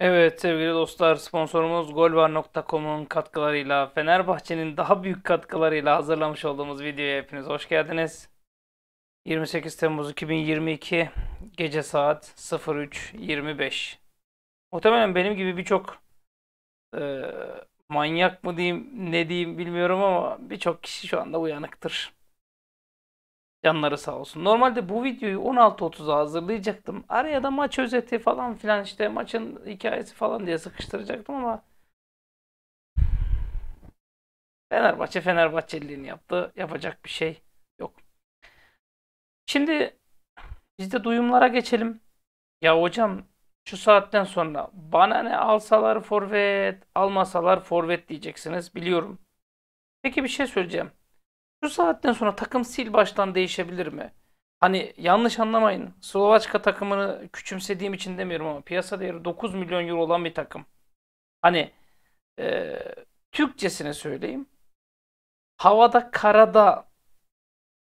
Evet sevgili dostlar sponsorumuz golvar.com'un katkılarıyla Fenerbahçe'nin daha büyük katkılarıyla hazırlamış olduğumuz videoya hepiniz hoş geldiniz. 28 Temmuz 2022 gece saat 03.25 Muhtemelen benim gibi birçok e, manyak mı diyeyim ne diyeyim bilmiyorum ama birçok kişi şu anda uyanıktır. Canları sağ olsun. Normalde bu videoyu 16.30'a hazırlayacaktım. Araya da maç özeti falan filan işte maçın hikayesi falan diye sıkıştıracaktım ama Fenerbahçe Fenerbahçeliliğini yaptı. Yapacak bir şey yok. Şimdi biz de duyumlara geçelim. Ya hocam şu saatten sonra bana ne alsalar forvet, almasalar forvet diyeceksiniz biliyorum. Peki bir şey söyleyeceğim şu saatten sonra takım sil baştan değişebilir mi? Hani yanlış anlamayın. Slovaçka takımını küçümsediğim için demiyorum ama piyasa değeri 9 milyon euro olan bir takım. Hani e, Türkçesine söyleyeyim. Havada karada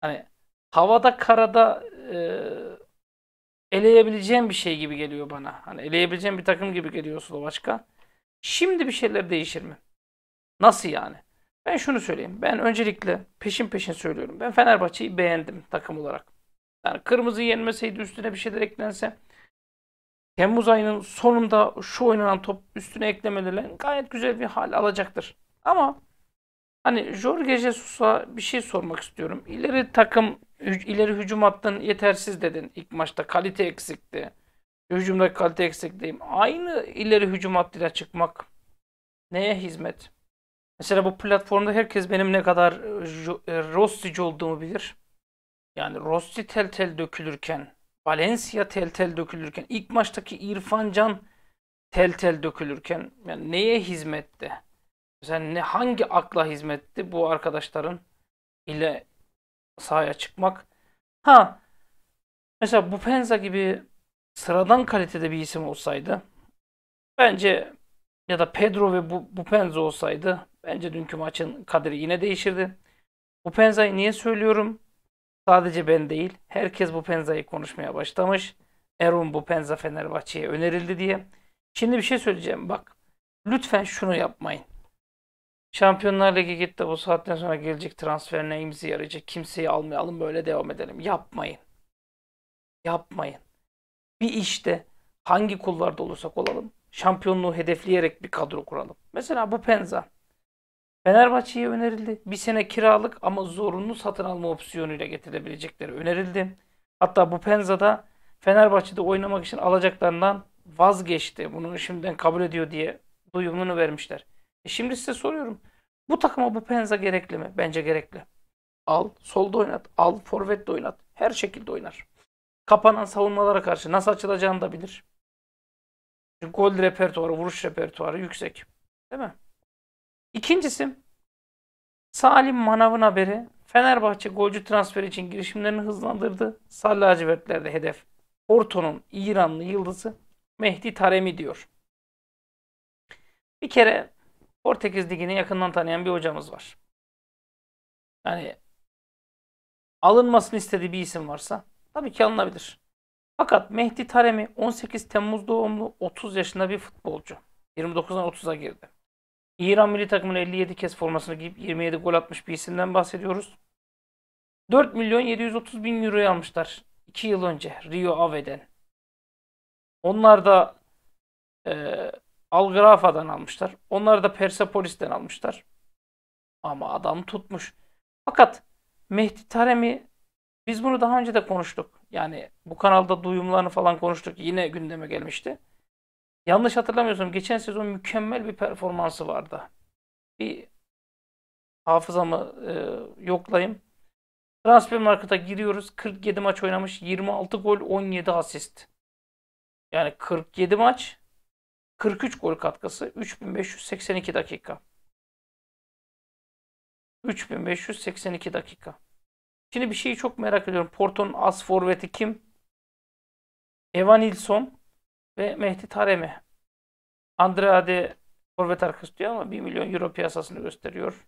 hani havada karada e, eleyebileceğim bir şey gibi geliyor bana. Hani eleyebileceğim bir takım gibi geliyor Slovaçka. Şimdi bir şeyler değişir mi? Nasıl yani? Ben şunu söyleyeyim. Ben öncelikle peşin peşin söylüyorum. Ben Fenerbahçe'yi beğendim takım olarak. Yani kırmızı yenmeseydi üstüne bir şeyler eklense Temmuz ayının sonunda şu oynanan top üstüne eklemelerle gayet güzel bir hal alacaktır. Ama hani Jorge Jesus'a bir şey sormak istiyorum. İleri takım ileri hücum hattın yetersiz dedin ilk maçta. Kalite eksikti. Hücumda kalite eksikliğim. Aynı ileri hücum hattıyla çıkmak neye hizmet? Mesela bu platformda herkes benim ne kadar e, e, rostici olduğumu bilir. Yani rosti tel tel dökülürken, Valencia tel tel dökülürken, ilk maçtaki İrfan Can tel tel dökülürken yani neye hizmette? Mesela ne, hangi akla hizmetti bu arkadaşların ile sahaya çıkmak? Ha mesela bu Penza gibi sıradan kalitede bir isim olsaydı bence ya da Pedro ve bu, bu Penza olsaydı bence dünkü maçın kaderi yine değişirdi. Bu Penza'yı niye söylüyorum? Sadece ben değil. Herkes bu Penza'yı konuşmaya başlamış. Erun Penza Fenerbahçe'ye önerildi diye. Şimdi bir şey söyleyeceğim bak. Lütfen şunu yapmayın. Şampiyonlar Ligi gitti bu saatten sonra gelecek transferine neyimizi yarayacak kimseyi almayalım böyle devam edelim. Yapmayın. Yapmayın. Bir işte hangi kullarda olursak olalım şampiyonluğu hedefleyerek bir kadro kuralım. Mesela bu Penza. Fenerbahçe'ye önerildi. Bir sene kiralık ama zorunlu satın alma opsiyonuyla getirebilecekleri önerildi. Hatta bu Penza'da Fenerbahçe'de oynamak için alacaklarından vazgeçti. Bunu şimdiden kabul ediyor diye duyumunu vermişler. E şimdi size soruyorum. Bu takıma bu Penza gerekli mi? Bence gerekli. Al, solda oynat, al, forvette oynat. Her şekilde oynar. Kapanan savunmalara karşı nasıl açılacağını da bilir gol repertuarı, vuruş repertuarı yüksek. Değil mi? İkincisi Salim Manav'ın haberi Fenerbahçe golcü transferi için girişimlerini hızlandırdı. Sarı lacivertlerde hedef. Porto'nun İranlı yıldızı Mehdi Taremi diyor. Bir kere Portekiz Ligi'ni yakından tanıyan bir hocamız var. Yani alınmasını istediği bir isim varsa tabii ki alınabilir. Fakat Mehdi Taremi 18 Temmuz doğumlu 30 yaşında bir futbolcu. 29'dan 30'a girdi. İran milli takımının 57 kez formasını giyip 27 gol atmış bir isimden bahsediyoruz. 4 milyon 730 bin euroya almışlar 2 yıl önce Rio Ave'den. Onlar da e, Algrafa'dan almışlar. Onlar da Persepolis'ten almışlar. Ama adam tutmuş. Fakat Mehdi Taremi biz bunu daha önce de konuştuk. Yani bu kanalda duyumlarını falan konuştuk. Yine gündeme gelmişti. Yanlış hatırlamıyorsam geçen sezon mükemmel bir performansı vardı. Bir hafızamı e, yoklayayım. Transfer markete giriyoruz. 47 maç oynamış. 26 gol 17 asist. Yani 47 maç 43 gol katkısı 3582 dakika. 3582 dakika. Şimdi bir şeyi çok merak ediyorum. Porto'nun as forveti kim? Evan Ilson ve Mehdi Taremi. Andrade forvet arkası diyor ama 1 milyon euro piyasasını gösteriyor.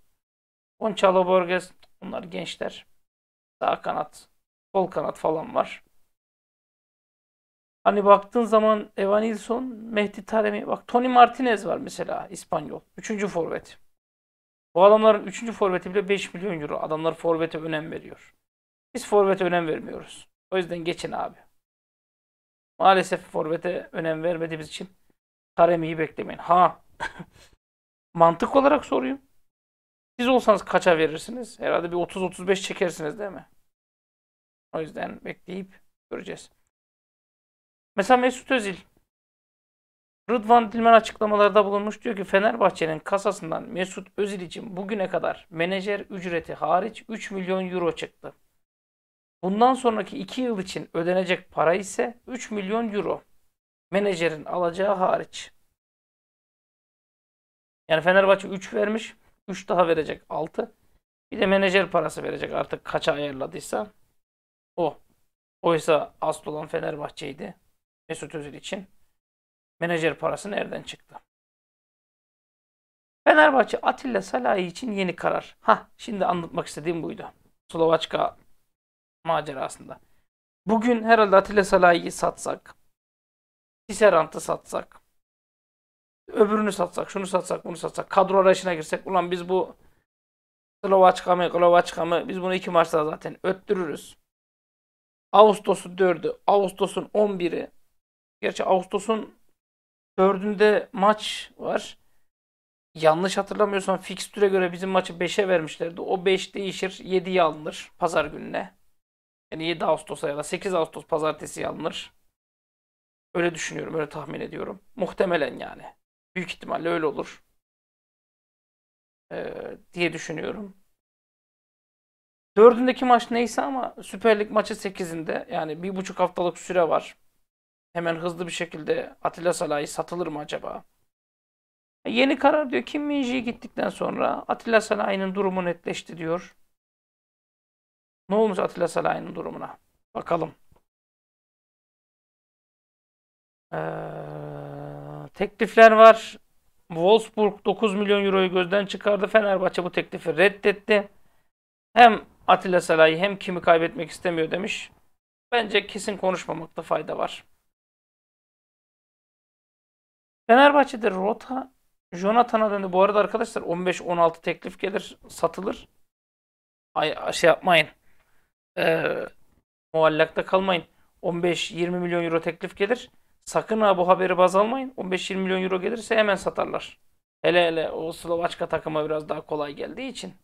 Gonçalo Borges bunlar gençler. Sağ kanat, sol kanat falan var. Hani baktığın zaman Evan Ilson, Mehdi Taremi, bak Tony Martinez var mesela İspanyol. Üçüncü forvet. Bu adamların 3. forveti bile 5 milyon euro. Adamlar forvete önem veriyor. Biz forvete önem vermiyoruz. O yüzden geçin abi. Maalesef forvete önem vermediğimiz için Taremi'yi beklemeyin. Ha mantık olarak soruyorum. Siz olsanız kaça verirsiniz? Herhalde bir 30-35 çekersiniz değil mi? O yüzden bekleyip göreceğiz. Mesela Mesut Özil Rıdvan Dilmen açıklamalarda bulunmuş. Diyor ki Fenerbahçe'nin kasasından Mesut Özil için bugüne kadar menajer ücreti hariç 3 milyon euro çıktı. Bundan sonraki 2 yıl için ödenecek para ise 3 milyon euro. Menajerin alacağı hariç. Yani Fenerbahçe 3 vermiş. 3 daha verecek 6. Bir de menajer parası verecek artık kaça ayarladıysa. O. Oysa asıl olan Fenerbahçe'ydi. Mesut Özil için. Menajer parası nereden çıktı? Fenerbahçe Atilla Salahi için yeni karar. Ha, şimdi anlatmak istediğim buydu. Slovaçka macerasında. Bugün herhalde Atilla Salahi'yi satsak, Tisserant'ı satsak, öbürünü satsak, şunu satsak, bunu satsak, kadro arayışına girsek, ulan biz bu Slovaçka mı, Slovaçka mı, biz bunu iki maçta zaten öttürürüz. Ağustos'un 4'ü, Ağustos'un 11'i, gerçi Ağustos'un Dördünde maç var. Yanlış hatırlamıyorsam fikstüre göre bizim maçı 5'e vermişlerdi. O 5 değişir 7'ye alınır pazar gününe. Yani 7 Ağustos'a ya da 8 Ağustos Pazartesi alınır. Öyle düşünüyorum, öyle tahmin ediyorum. Muhtemelen yani. Büyük ihtimalle öyle olur. Ee, diye düşünüyorum. Dördündeki maç neyse ama Süper Lig maçı 8'inde yani bir buçuk haftalık süre var. Hemen hızlı bir şekilde Atilla Salah'ı satılır mı acaba? Yeni karar diyor. Kim Minji'ye gittikten sonra Atilla Salah'ın durumu netleşti diyor. Ne olmuş Atilla Salah'ın durumuna? Bakalım. Ee, teklifler var. Wolfsburg 9 milyon euroyu gözden çıkardı. Fenerbahçe bu teklifi reddetti. Hem Atilla Salah'ı hem kimi kaybetmek istemiyor demiş. Bence kesin konuşmamakta fayda var. Fenerbahçe'de Rota Jonathan'a döndü. Bu arada arkadaşlar 15-16 teklif gelir satılır. Ay, şey yapmayın. Ee, muallakta kalmayın. 15-20 milyon euro teklif gelir. Sakın ha bu haberi baz almayın. 15-20 milyon euro gelirse hemen satarlar. Hele hele o Slovaçka takıma biraz daha kolay geldiği için.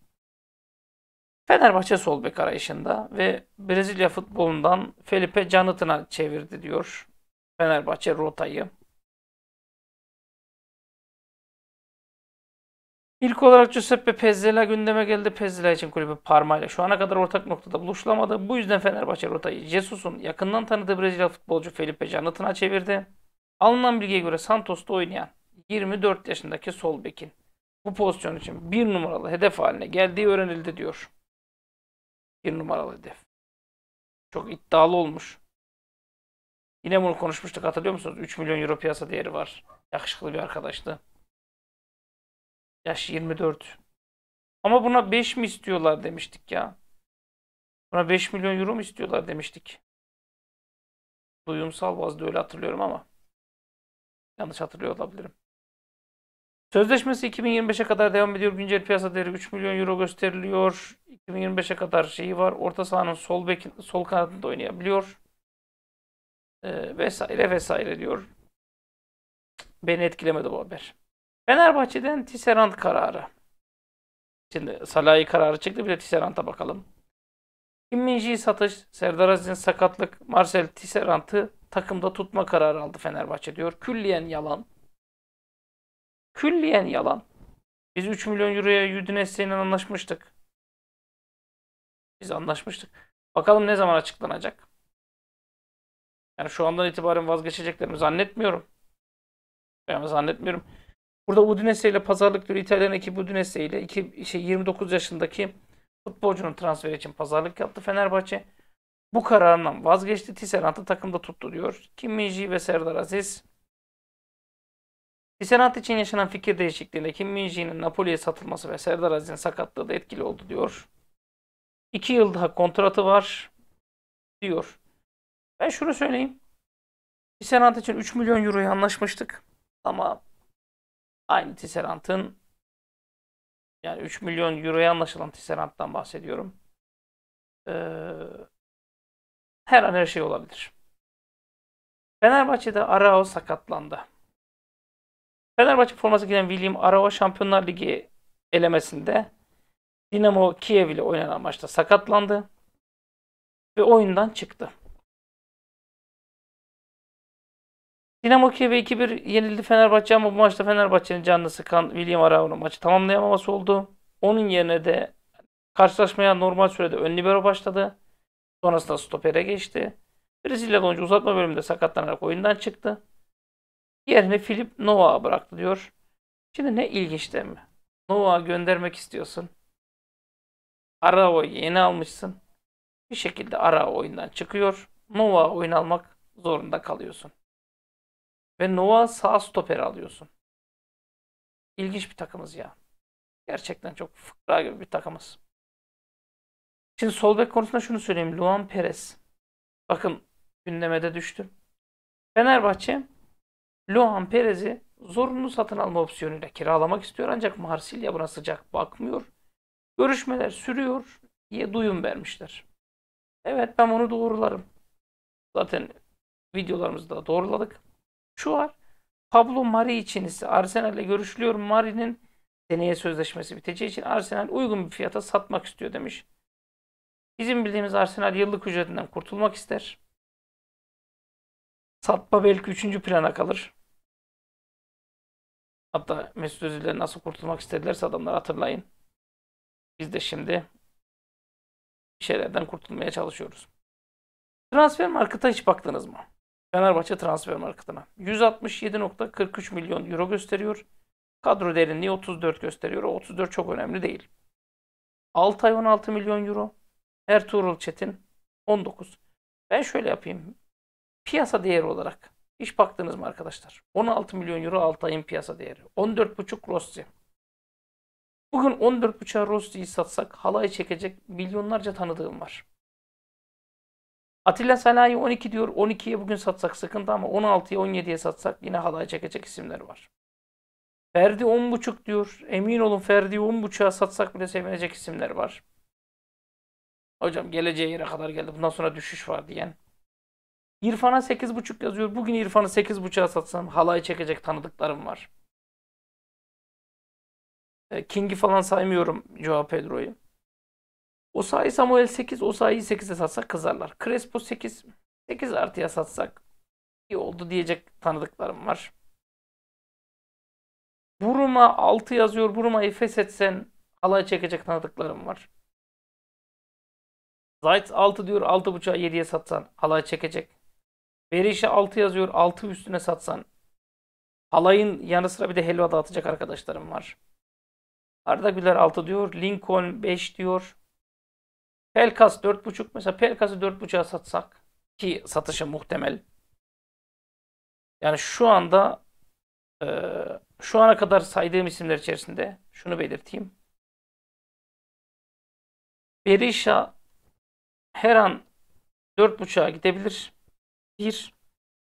Fenerbahçe sol bek arayışında ve Brezilya futbolundan Felipe Canıt'ına çevirdi diyor Fenerbahçe rotayı. İlk olarak Giuseppe Pezzella gündeme geldi. Pezzella için kulübü parmağıyla şu ana kadar ortak noktada buluşulamadı. Bu yüzden Fenerbahçe rotayı Jesus'un yakından tanıdığı Brezilya futbolcu Felipe Canıt'ına çevirdi. Alınan bilgiye göre Santos'ta oynayan 24 yaşındaki sol bekin bu pozisyon için bir numaralı hedef haline geldiği öğrenildi diyor. Bir numaralı hedef. Çok iddialı olmuş. Yine bunu konuşmuştuk hatırlıyor musunuz? 3 milyon euro piyasa değeri var. Yakışıklı bir arkadaştı. Yaş 24. Ama buna 5 mi istiyorlar demiştik ya. Buna 5 milyon euro mu istiyorlar demiştik. Duyumsal bazda öyle hatırlıyorum ama. Yanlış hatırlıyor olabilirim. Sözleşmesi 2025'e kadar devam ediyor. Güncel piyasa değeri 3 milyon euro gösteriliyor. 2025'e kadar şeyi var. Orta sahanın sol bek, sol kanadında oynayabiliyor. Ee, vesaire vesaire diyor. Beni etkilemedi bu haber. Fenerbahçe'den Tisserand kararı. Şimdi Salah'ı kararı çıktı bir de Tisserand'a bakalım. Kim Minji satış, Serdar Aziz'in sakatlık, Marcel Tisserand'ı takımda tutma kararı aldı Fenerbahçe diyor. Külliyen yalan. Külliyen yalan. Biz 3 milyon euroya Udinese'yle anlaşmıştık. Biz anlaşmıştık. Bakalım ne zaman açıklanacak. Yani şu andan itibaren vazgeçeceklerimi zannetmiyorum. Ben zannetmiyorum. Burada Udinese ile pazarlık diyor. İtalyan ekibi Udinese ile iki, şey, 29 yaşındaki futbolcunun transferi için pazarlık yaptı Fenerbahçe. Bu kararından vazgeçti. Tisserant'ı takımda tuttu diyor. Kim Minji ve Serdar Aziz. Tisserant için yaşanan fikir değişikliğinde Kim Minji'nin Napoli'ye satılması ve Serdar Aziz'in sakatlığı da etkili oldu diyor. 2 yıl daha kontratı var diyor. Ben şunu söyleyeyim. Tisserant için 3 milyon euroya anlaşmıştık. Ama Aynı Tisserant'ın yani 3 milyon euroya anlaşılan Tisserant'tan bahsediyorum. Ee, her an her şey olabilir. Fenerbahçe'de Arao sakatlandı. Fenerbahçe forması giyen William Arao Şampiyonlar Ligi elemesinde Dinamo Kiev ile oynanan maçta sakatlandı ve oyundan çıktı. Dinamo Kiev'e 2-1 yenildi Fenerbahçe ama bu maçta Fenerbahçe'nin canını sıkan William Arao'nun maçı tamamlayamaması oldu. Onun yerine de karşılaşmaya normal sürede ön libero başladı. Sonrasında stopere geçti. Brezilyalı oyuncu uzatma bölümünde sakatlanarak oyundan çıktı. Yerine Filip Nova bıraktı diyor. Şimdi ne ilginç değil mi? Nova göndermek istiyorsun. Arao'yu yeni almışsın. Bir şekilde Arao oyundan çıkıyor. Nova oyun almak zorunda kalıyorsun. Ve Nova sağ stoper alıyorsun. İlginç bir takımız ya. Gerçekten çok fıkra gibi bir takımız. Şimdi sol bek konusunda şunu söyleyeyim. Luan Perez. Bakın gündeme de düştü. Fenerbahçe Luan Perez'i zorunlu satın alma opsiyonuyla kiralamak istiyor. Ancak Marsilya buna sıcak bakmıyor. Görüşmeler sürüyor diye duyum vermişler. Evet ben onu doğrularım. Zaten videolarımızda doğruladık. Şu var. Pablo Mari için ise Arsenal'le görüşülüyor. Mari'nin deneye sözleşmesi biteceği için Arsenal uygun bir fiyata satmak istiyor demiş. Bizim bildiğimiz Arsenal yıllık ücretinden kurtulmak ister. Satma belki üçüncü plana kalır. Hatta Mesut Özil'le nasıl kurtulmak istedilerse adamlar hatırlayın. Biz de şimdi bir şeylerden kurtulmaya çalışıyoruz. Transfer markete hiç baktınız mı? Fenerbahçe transfer marketına. 167.43 milyon euro gösteriyor. Kadro derinliği 34 gösteriyor. 34 çok önemli değil. 6 ay 16 milyon euro. Ertuğrul Çetin 19. Ben şöyle yapayım. Piyasa değeri olarak İş baktınız mı arkadaşlar? 16 milyon euro 6 ayın piyasa değeri. 14,5 Rossi. Bugün 14,5'a Rossi'yi satsak halay çekecek milyonlarca tanıdığım var. Atilla Sanayi 12 diyor. 12'ye bugün satsak sıkıntı ama 16'ya 17'ye satsak yine halay çekecek isimler var. Ferdi 10.5 diyor. Emin olun Ferdi 10.5'a satsak bile sevinecek isimler var. Hocam geleceğe yere kadar geldi. Bundan sonra düşüş var diyen. İrfan'a 8.5 yazıyor. Bugün İrfan'ı 8.5'a satsam halay çekecek tanıdıklarım var. E, King'i falan saymıyorum Joao Pedro'yu. Osayi Samuel 8. Osayi'yi 8'e satsak kızarlar. Crespo 8. 8 artıya satsak iyi oldu diyecek tanıdıklarım var. Buruma 6 yazıyor. buruma Buruma'yı feshetsen alay çekecek tanıdıklarım var. Zayt 6 diyor 6.5'a 7'ye satsan halay çekecek. Berişe 6 yazıyor 6 üstüne satsan. Halayın yanı sıra bir de helva dağıtacak arkadaşlarım var. Arda Güler 6 diyor. Lincoln 5 diyor. Pelkas 4.5 mesela Pelkas'ı 4.5'a satsak ki satışa muhtemel. Yani şu anda e, şu ana kadar saydığım isimler içerisinde şunu belirteyim. Berisha her an 4.5'a gidebilir. 1.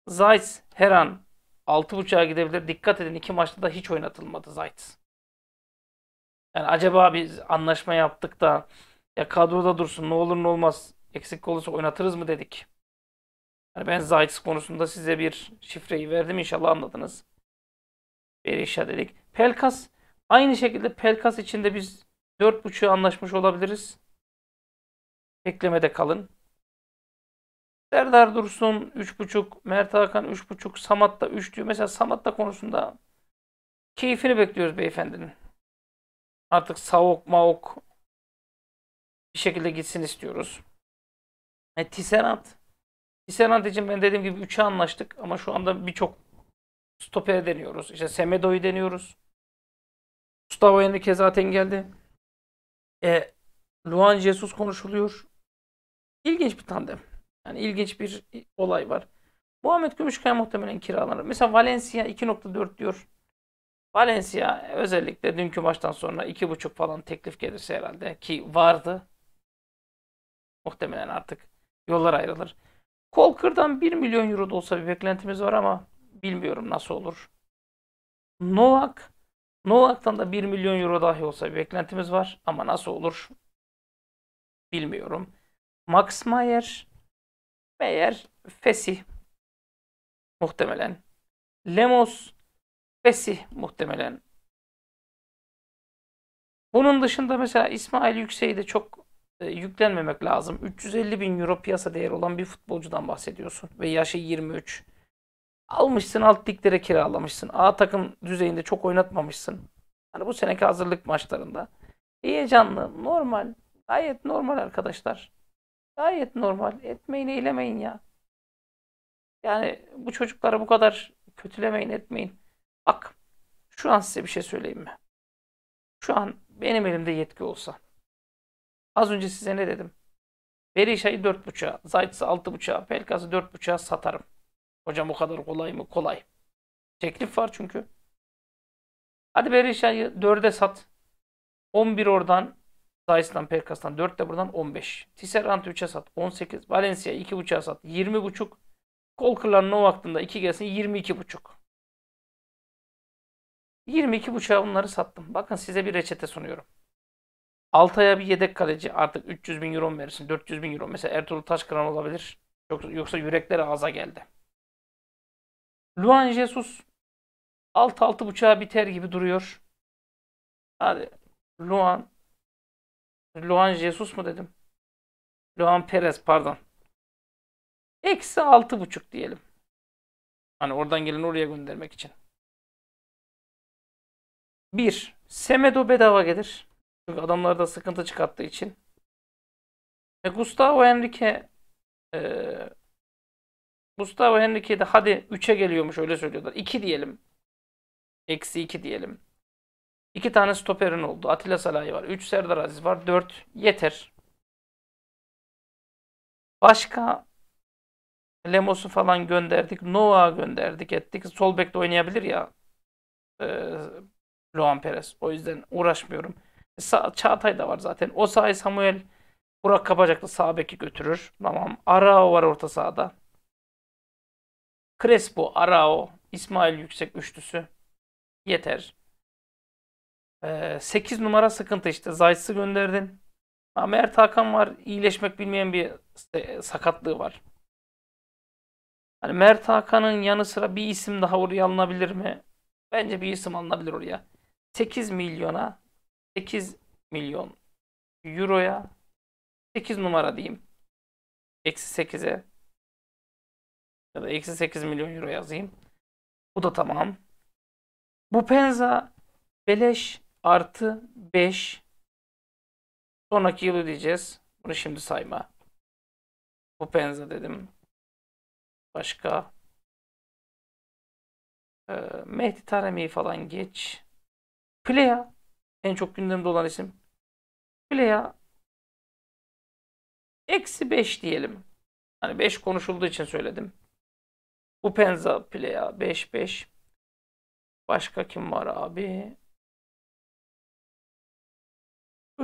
Zayt her an 6.5'a gidebilir. Dikkat edin iki maçta da hiç oynatılmadı Zayt. Yani acaba biz anlaşma yaptık da ya kadroda dursun ne olur ne olmaz. Eksik olursa oynatırız mı dedik. Yani ben Zaytis konusunda size bir şifreyi verdim inşallah anladınız. Berisha dedik. Pelkas aynı şekilde Pelkas içinde biz 4.5'ü anlaşmış olabiliriz. beklemede kalın. Serdar Dursun 3.5, Mert Hakan 3.5, Samat da 3 diyor. Mesela Samat da konusunda keyfini bekliyoruz beyefendinin. Artık savok maok bir şekilde gitsin istiyoruz. E, Tisserand. Tisserand için ben dediğim gibi 3'e anlaştık ama şu anda birçok stopere deniyoruz. İşte Semedo'yu deniyoruz. Gustavo Henrique zaten geldi. E, Luan Jesus konuşuluyor. İlginç bir tandem. Yani ilginç bir olay var. Muhammed Gümüşkaya muhtemelen kiralanır. Mesela Valencia 2.4 diyor. Valencia özellikle dünkü maçtan sonra 2.5 falan teklif gelirse herhalde ki vardı. Muhtemelen artık yollar ayrılır. Colker'dan 1 milyon euro da olsa bir beklentimiz var ama bilmiyorum nasıl olur. Novak Novak'tan da 1 milyon euro dahi olsa bir beklentimiz var ama nasıl olur bilmiyorum. Max Mayer Meyer Fesi muhtemelen. Lemos Fesi muhtemelen. Bunun dışında mesela İsmail Yüksek'i de çok e, yüklenmemek lazım. 350 bin euro piyasa değeri olan bir futbolcudan bahsediyorsun ve yaşı 23. Almışsın alt liglere kiralamışsın. A takım düzeyinde çok oynatmamışsın. Hani bu seneki hazırlık maçlarında. Heyecanlı, normal. Gayet normal arkadaşlar. Gayet normal. Etmeyin, eylemeyin ya. Yani bu çocukları bu kadar kötülemeyin, etmeyin. Bak, şu an size bir şey söyleyeyim mi? Şu an benim elimde yetki olsa Az önce size ne dedim? Berişa'yı 4.5'a, Zayt'sı 6.5'a, Pelkas'ı 4.5'a satarım. Hocam o kadar kolay mı? Kolay. Teklif var çünkü. Hadi Berişa'yı 4'e sat. 11 oradan Zayt's'tan, Pelkas'tan 4 de buradan 15. Tisserant 3'e sat. 18. Valencia 2.5'a sat. 20.5. Kol kırılan o vaktinde 2 gelsin 22.5. 22.5'a bunları sattım. Bakın size bir reçete sunuyorum. Altay'a bir yedek kaleci artık 300 bin euro verirsin? 400 bin euro. Mesela Ertuğrul Taşkıran olabilir. Yoksa, yoksa yürekler ağza geldi. Luan Jesus 6-6.5'a biter gibi duruyor. Hadi Luan Luan Jesus mu dedim? Luan Perez pardon. Eksi altı buçuk diyelim. Hani oradan gelin oraya göndermek için. Bir, Semedo bedava gelir. Çünkü adamlar da sıkıntı çıkarttığı için. E, Gustavo Henrique e, Gustavo Henrique de hadi 3'e geliyormuş öyle söylüyorlar. 2 diyelim. Eksi 2 diyelim. 2 tane stoperin oldu. Atilla Salahi var. 3 Serdar Aziz var. 4 yeter. Başka Lemos'u falan gönderdik. Noah gönderdik ettik. Sol bekte oynayabilir ya. E, Luan Perez. O yüzden uğraşmıyorum. Sa Çağatay da var zaten. O sahi Samuel Burak Kapacaklı sağ beki götürür. Tamam. Arao var orta sahada. Crespo, Arao, İsmail Yüksek üçlüsü. Yeter. Ee, 8 numara sıkıntı işte. Zayt'sı gönderdin. Mert Hakan var. İyileşmek bilmeyen bir e, sakatlığı var. Hani Mert Hakan'ın yanı sıra bir isim daha oraya alınabilir mi? Bence bir isim alınabilir oraya. 8 milyona 8 milyon euroya 8 numara diyeyim. Eksi 8'e ya da eksi 8 milyon euro yazayım. Bu da tamam. Bu penza beleş artı 5 sonraki yıl ödeyeceğiz. Bunu şimdi sayma. Bu penza dedim. Başka ee, Mehdi Taremi'yi falan geç. Playa en çok gündemde olan isim. Bile ya. Eksi 5 diyelim. Hani 5 konuşulduğu için söyledim. Bu Penza Playa 5 5. Başka kim var abi? Ee,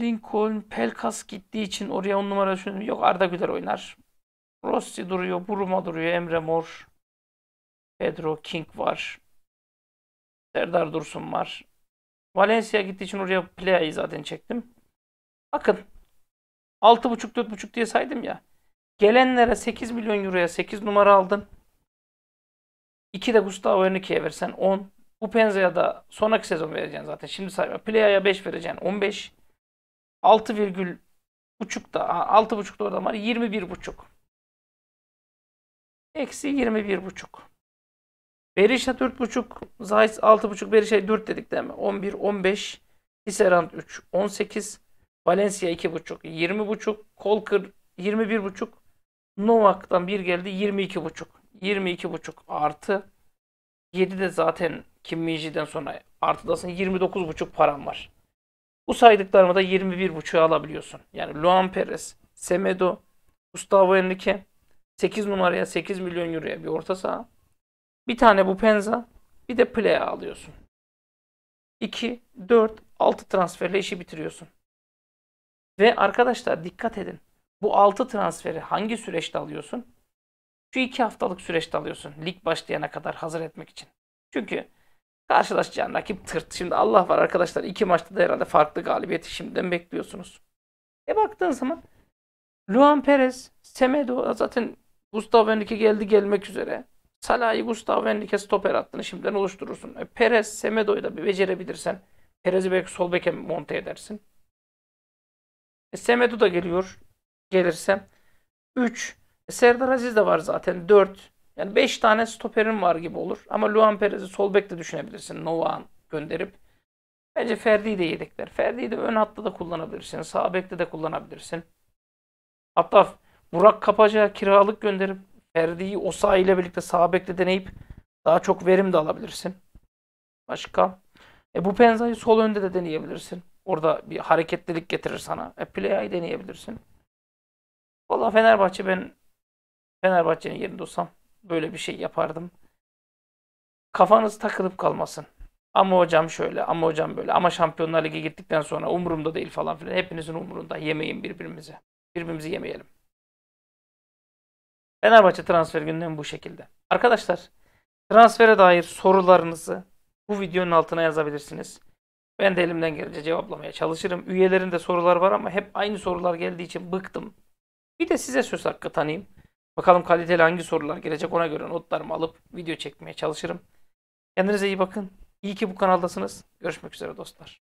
Lincoln Pelkas gittiği için oraya on numara düşündüm. Yok Arda Güler oynar. Rossi duruyor, Buruma duruyor, Emre Mor, Pedro King var. Serdar Dursun var. Valencia gittiği için oraya Plea'yı zaten çektim. Bakın 6.5-4.5 diye saydım ya. Gelenlere 8 milyon euroya 8 numara aldın. 2 de Gustavo Henrique'ye versen 10. Bu Penza'ya da sonraki sezon vereceksin zaten. Şimdi sayma. Plea'ya 5 vereceksin 15. 6 virgül buçuk da 6 buçuk da oradan var. 21 buçuk. Eksi 21 buçuk. Berisha 4.5, Zeiss 6.5, Berisha 4 dedik değil mi? 11, 15, Tisserand 3, 18, Valencia 2.5, 20.5, Kolkır 21.5, Novak'tan bir geldi 22.5. 22.5 artı 7 de zaten Kim Minji'den sonra artıdasın 29.5 param var. Bu saydıklarımı da 21.5'a alabiliyorsun. Yani Luan Perez, Semedo, Gustavo Henrique 8 numaraya 8 milyon euroya bir orta saha. Bir tane bu Penza, bir de Plea alıyorsun. 2, 4, 6 transferle işi bitiriyorsun. Ve arkadaşlar dikkat edin. Bu 6 transferi hangi süreçte alıyorsun? Şu 2 haftalık süreçte alıyorsun. Lig başlayana kadar hazır etmek için. Çünkü karşılaşacağın rakip tırt. Şimdi Allah var arkadaşlar. 2 maçta da herhalde farklı galibiyeti şimdiden bekliyorsunuz. E baktığın zaman Luan Perez, Semedo zaten Gustavo Henrique geldi gelmek üzere. Salah'ı, Gustavo Henrique stoper hattını şimdiden oluşturursun. E, Perez, Semedo'yu da bir becerebilirsen Perez'i belki sol beke monte edersin. E, Semedo da geliyor. Gelirse 3. E, Serdar Aziz de var zaten. 4. Yani 5 tane stoperin var gibi olur. Ama Luan Perez'i sol bek de düşünebilirsin. Nova'an gönderip. Bence Ferdi'yi de yedekler. Ferdi'yi de ön hatta da kullanabilirsin. Sağ bekte de kullanabilirsin. Hatta Burak Kapacı'ya kiralık gönderip Ferdi'yi Osa ile birlikte sağ bekle deneyip daha çok verim de alabilirsin. Başka? E bu Penza'yı sol önde de deneyebilirsin. Orada bir hareketlilik getirir sana. E Playa'yı deneyebilirsin. Valla Fenerbahçe ben Fenerbahçe'nin yerinde olsam böyle bir şey yapardım. Kafanız takılıp kalmasın. Ama hocam şöyle, ama hocam böyle, ama Şampiyonlar Ligi gittikten sonra umurumda değil falan filan. Hepinizin umurunda. Yemeyin birbirimizi. Birbirimizi yemeyelim. Fenerbahçe transfer gündemi bu şekilde. Arkadaşlar transfere dair sorularınızı bu videonun altına yazabilirsiniz. Ben de elimden gelince cevaplamaya çalışırım. Üyelerinde sorular var ama hep aynı sorular geldiği için bıktım. Bir de size söz hakkı tanıyayım. Bakalım kaliteli hangi sorular gelecek ona göre notlarımı alıp video çekmeye çalışırım. Kendinize iyi bakın. İyi ki bu kanaldasınız. Görüşmek üzere dostlar.